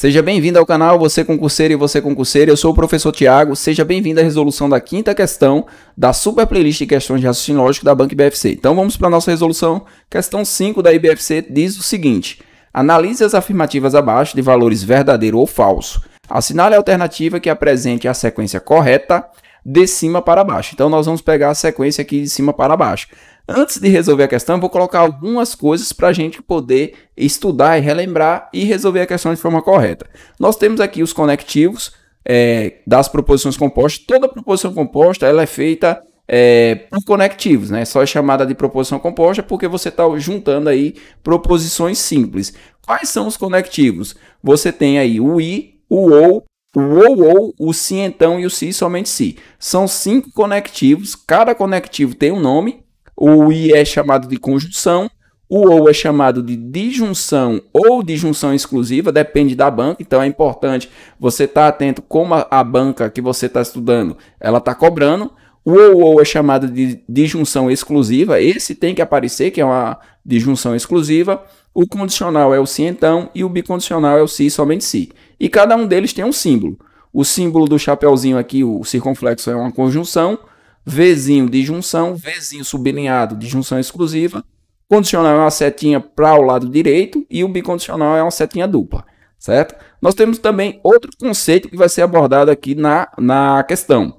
Seja bem-vindo ao canal, você concurseiro e você Concurseira. Eu sou o professor Tiago. Seja bem-vindo à resolução da quinta questão da super playlist de questões de raciocínio lógico da Banca IBFC. Então vamos para a nossa resolução. Questão 5 da IBFC diz o seguinte: Analise as afirmativas abaixo de valores verdadeiro ou falso. Assinale a alternativa que apresente a sequência correta de cima para baixo. Então nós vamos pegar a sequência aqui de cima para baixo. Antes de resolver a questão, eu vou colocar algumas coisas para a gente poder estudar e relembrar e resolver a questão de forma correta. Nós temos aqui os conectivos é, das proposições compostas. Toda proposição composta ela é feita é, por conectivos, né? Só é chamada de proposição composta porque você está juntando aí proposições simples. Quais são os conectivos? Você tem aí o i, o ou, o ou ou, o se então e o se somente se. São cinco conectivos, cada conectivo tem um nome o I é chamado de conjunção, o OU é chamado de disjunção ou disjunção exclusiva, depende da banca. Então é importante você estar tá atento como a, a, banca que você está estudando ela está cobrando. O OU é chamado de disjunção exclusiva, esse tem que aparecer, que é uma disjunção exclusiva. O condicional é o se então e o bicondicional é o se somente se. E cada um deles tem um símbolo. O símbolo do chapeuzinho aqui, o circunflexo, é uma conjunção. Vzinho de junção, Vzinho sublinhado de junção exclusiva. Condicional é uma setinha para o lado direito e o bicondicional é uma setinha dupla, certo? Nós temos também outro conceito que vai ser abordado aqui na, na questão.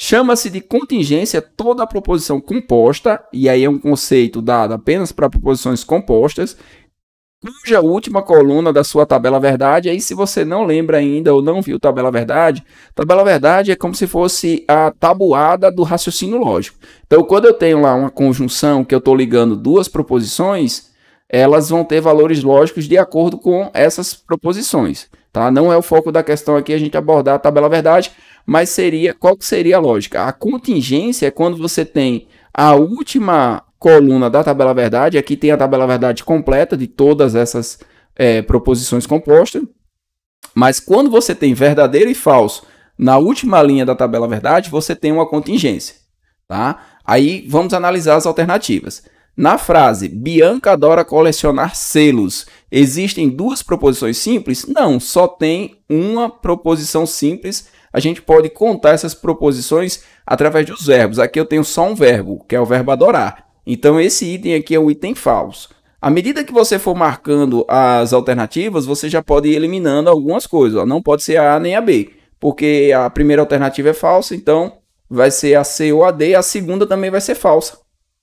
Chama-se de contingência toda a proposição composta, e aí é um conceito dado apenas para proposições compostas, cuja última coluna da sua tabela verdade. Aí, se você não lembra ainda ou não viu tabela verdade, tabela verdade é como se fosse a tabuada do raciocínio lógico. Então, quando eu tenho lá uma conjunção que eu estou ligando duas proposições, elas vão ter valores lógicos de acordo com essas proposições. Tá? Não é o foco da questão aqui a gente abordar a tabela verdade, mas seria qual seria a lógica? A contingência é quando você tem a última coluna da tabela verdade. Aqui tem a tabela verdade completa de todas essas é, proposições compostas. Mas quando você tem verdadeiro e falso na última linha da tabela verdade, você tem uma contingência. Tá? Aí vamos analisar as alternativas. Na frase Bianca adora colecionar selos, existem duas proposições simples? Não, só tem uma proposição simples. A gente pode contar essas proposições através dos verbos. Aqui eu tenho só um verbo, que é o verbo adorar. Então esse item aqui é o item falso. À medida que você for marcando as alternativas, você já pode ir eliminando algumas coisas. Não pode ser a A nem a B, porque a primeira alternativa é falsa, então vai ser a C ou a D. A segunda também vai ser falsa.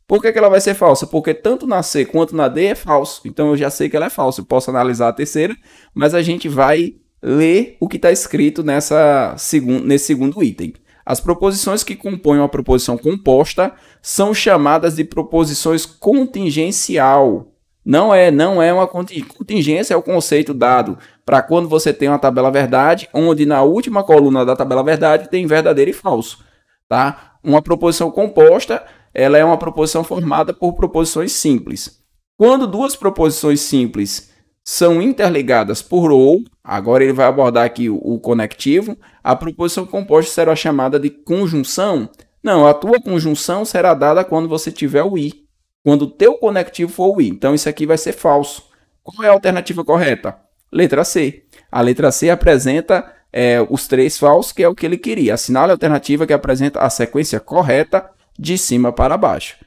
Por que, que ela vai ser falsa? Porque tanto na C quanto na D é falso. Então eu já sei que ela é falsa. Eu posso analisar a terceira, mas a gente vai ler o que está escrito nessa, nesse segundo item. As proposições que compõem uma proposição composta são chamadas de proposições contingencial. Não é, não é uma contingência, é o conceito dado para quando você tem uma tabela verdade, onde na última coluna da tabela verdade tem verdadeiro e falso, tá? Uma proposição composta, ela é uma proposição formada por proposições simples. Quando duas proposições simples são interligadas por ou, agora ele vai abordar aqui o, o conectivo, a proposição composta será chamada de conjunção. Não, a tua conjunção será dada quando você tiver o i, quando o teu conectivo for o i. Então isso aqui vai ser falso. Qual é a alternativa correta? Letra C. A letra C apresenta é, os três falsos, que é o que ele queria. Assinale a alternativa que apresenta a sequência correta de cima para baixo.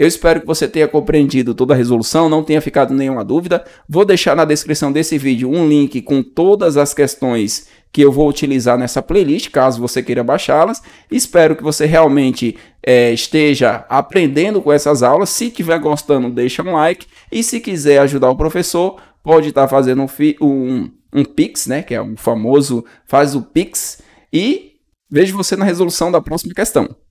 Eu espero que você tenha compreendido toda a resolução, não tenha ficado nenhuma dúvida. Vou deixar na descrição desse vídeo um link com todas as questões que eu vou utilizar nessa playlist, caso você queira baixá-las. Espero que você realmente é, esteja aprendendo com essas aulas. Se estiver gostando, deixa um like. E se quiser ajudar o professor, pode estar tá fazendo um, um, um Pix, né? Que é o um famoso faz o Pix. E vejo você na resolução da próxima questão.